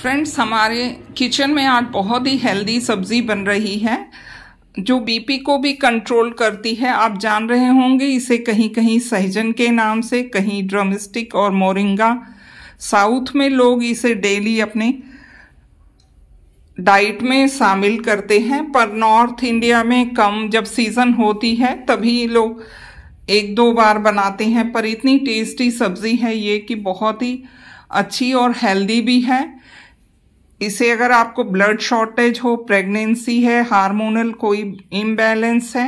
friends हमारे kitchen में आज बहुत ही हेल्दी सब्ज़ी बन रही है जो बीपी को भी कंट्रोल करती है आप जान रहे होंगे इसे कहीं कहीं सहजन के नाम से कहीं ड्रमस्टिक और मोरिंगा साउथ में लोग इसे डेली अपने डाइट में शामिल करते हैं पर नॉर्थ इंडिया में कम जब सीज़न होती है तभी लोग एक दो बार बनाते हैं पर इतनी टेस्टी सब्ज़ी है ये कि बहुत ही अच्छी और हेल्दी भी है इसे अगर आपको ब्लड शॉर्टेज हो प्रेगनेंसी है हार्मोनल कोई इम्बैलेंस है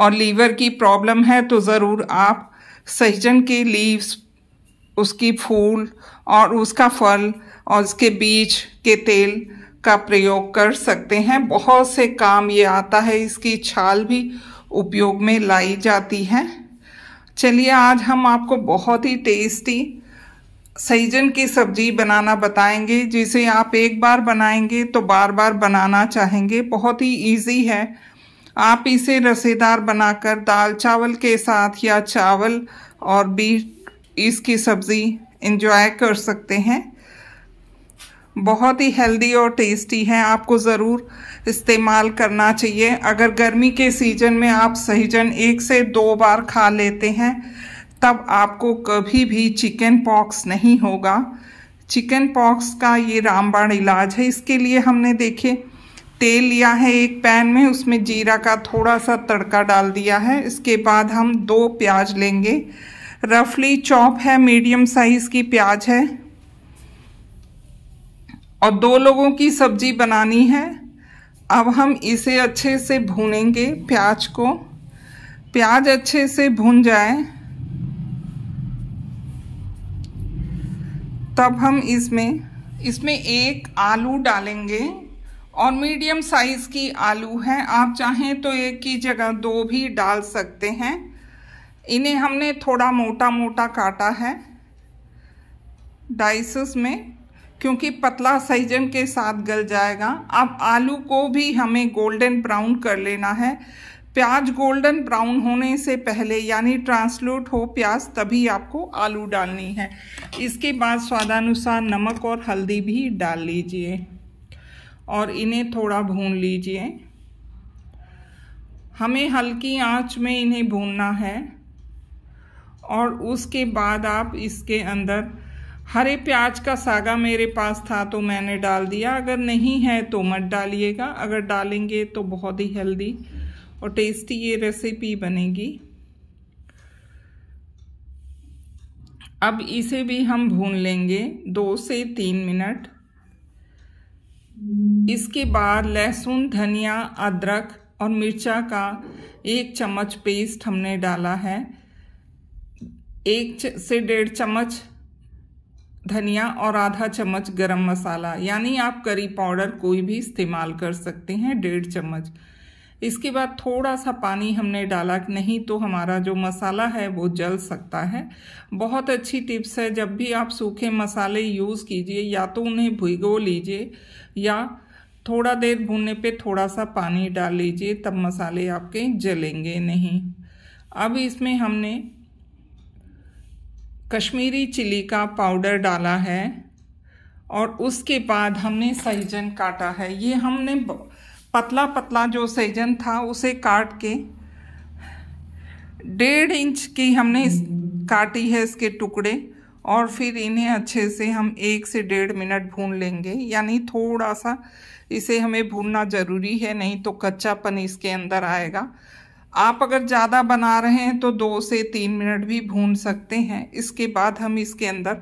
और लीवर की प्रॉब्लम है तो ज़रूर आप सहजन के लीव्स उसकी फूल और उसका फल और उसके बीज के तेल का प्रयोग कर सकते हैं बहुत से काम ये आता है इसकी छाल भी उपयोग में लाई जाती है चलिए आज हम आपको बहुत ही टेस्टी सहीजन की सब्जी बनाना बताएंगे जिसे आप एक बार बनाएंगे तो बार बार बनाना चाहेंगे बहुत ही इजी है आप इसे रसेदार बनाकर दाल चावल के साथ या चावल और बीट इसकी सब्ज़ी इंजॉय कर सकते हैं बहुत ही हेल्दी और टेस्टी है आपको ज़रूर इस्तेमाल करना चाहिए अगर गर्मी के सीजन में आप सहीजन एक से दो बार खा लेते हैं तब आपको कभी भी चिकन पॉक्स नहीं होगा चिकन पॉक्स का ये रामबाण इलाज है इसके लिए हमने देखे तेल लिया है एक पैन में उसमें जीरा का थोड़ा सा तड़का डाल दिया है इसके बाद हम दो प्याज लेंगे रफली चॉप है मीडियम साइज़ की प्याज है और दो लोगों की सब्जी बनानी है अब हम इसे अच्छे से भूनेंगे प्याज को प्याज अच्छे से भून जाए तब हम इसमें इसमें एक आलू डालेंगे और मीडियम साइज़ की आलू है आप चाहें तो एक की जगह दो भी डाल सकते हैं इन्हें हमने थोड़ा मोटा मोटा काटा है डाइसेस में क्योंकि पतला सैजन के साथ गल जाएगा अब आलू को भी हमें गोल्डन ब्राउन कर लेना है प्याज गोल्डन ब्राउन होने से पहले यानी ट्रांसलूट हो प्याज तभी आपको आलू डालनी है इसके बाद स्वादानुसार नमक और हल्दी भी डाल लीजिए और इन्हें थोड़ा भून लीजिए हमें हल्की आंच में इन्हें भूनना है और उसके बाद आप इसके अंदर हरे प्याज का सागा मेरे पास था तो मैंने डाल दिया अगर नहीं है तो मत डालिएगा अगर डालेंगे तो बहुत ही हेल्दी और टेस्टी ये रेसिपी बनेगी अब इसे भी हम भून लेंगे दो से तीन मिनट इसके बाद लहसुन धनिया अदरक और मिर्चा का एक चम्मच पेस्ट हमने डाला है एक से डेढ़ चम्मच धनिया और आधा चम्मच गरम मसाला यानी आप करी पाउडर कोई भी इस्तेमाल कर सकते हैं डेढ़ चम्मच इसके बाद थोड़ा सा पानी हमने डाला नहीं तो हमारा जो मसाला है वो जल सकता है बहुत अच्छी टिप्स है जब भी आप सूखे मसाले यूज़ कीजिए या तो उन्हें भिगो लीजिए या थोड़ा देर भूनने पे थोड़ा सा पानी डाल लीजिए तब मसाले आपके जलेंगे नहीं अब इसमें हमने कश्मीरी चिली का पाउडर डाला है और उसके बाद हमने सहजन काटा है ये हमने ब... पतला पतला जो सेजन था उसे काट के डेढ़ इंच की हमने काटी है इसके टुकड़े और फिर इन्हें अच्छे से हम एक से डेढ़ मिनट भून लेंगे यानी थोड़ा सा इसे हमें भूनना ज़रूरी है नहीं तो कच्चापन इसके अंदर आएगा आप अगर ज़्यादा बना रहे हैं तो दो से तीन मिनट भी भून सकते हैं इसके बाद हम इसके अंदर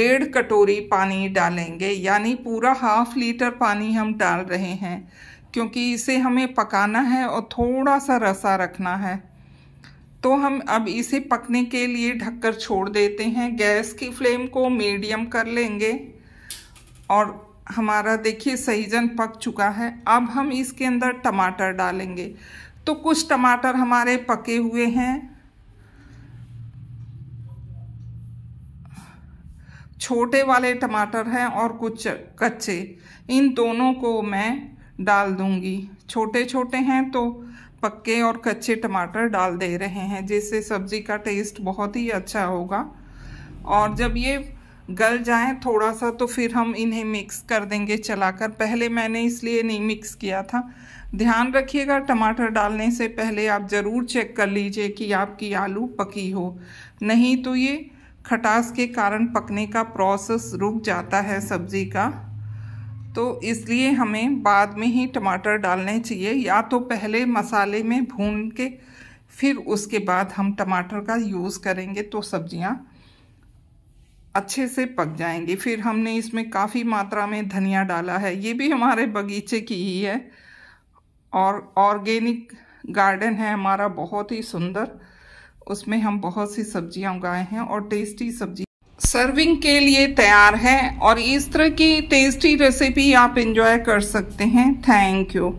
डेढ़ कटोरी पानी डालेंगे यानी पूरा हाफ लीटर पानी हम डाल रहे हैं क्योंकि इसे हमें पकाना है और थोड़ा सा रसा रखना है तो हम अब इसे पकने के लिए ढककर छोड़ देते हैं गैस की फ्लेम को मीडियम कर लेंगे और हमारा देखिए सहीजन पक चुका है अब हम इसके अंदर टमाटर डालेंगे तो कुछ टमाटर हमारे पके हुए हैं छोटे वाले टमाटर हैं और कुछ कच्चे इन दोनों को मैं डाल दूंगी छोटे छोटे हैं तो पक्के और कच्चे टमाटर डाल दे रहे हैं जिससे सब्ज़ी का टेस्ट बहुत ही अच्छा होगा और जब ये गल जाए थोड़ा सा तो फिर हम इन्हें मिक्स कर देंगे चलाकर पहले मैंने इसलिए नहीं मिक्स किया था ध्यान रखिएगा टमाटर डालने से पहले आप ज़रूर चेक कर लीजिए कि आपकी आलू पकी हो नहीं तो ये खटास के कारण पकने का प्रोसेस रुक जाता है सब्ज़ी का तो इसलिए हमें बाद में ही टमाटर डालने चाहिए या तो पहले मसाले में भून के फिर उसके बाद हम टमाटर का यूज़ करेंगे तो सब्जियां अच्छे से पक जाएंगी फिर हमने इसमें काफ़ी मात्रा में धनिया डाला है ये भी हमारे बगीचे की ही है और ऑर्गेनिक गार्डन है हमारा बहुत ही सुंदर उसमें हम बहुत सी सब्जियां उगाए हैं और टेस्टी सब्जी सर्विंग के लिए तैयार है और इस तरह की टेस्टी रेसिपी आप इंजॉय कर सकते हैं थैंक यू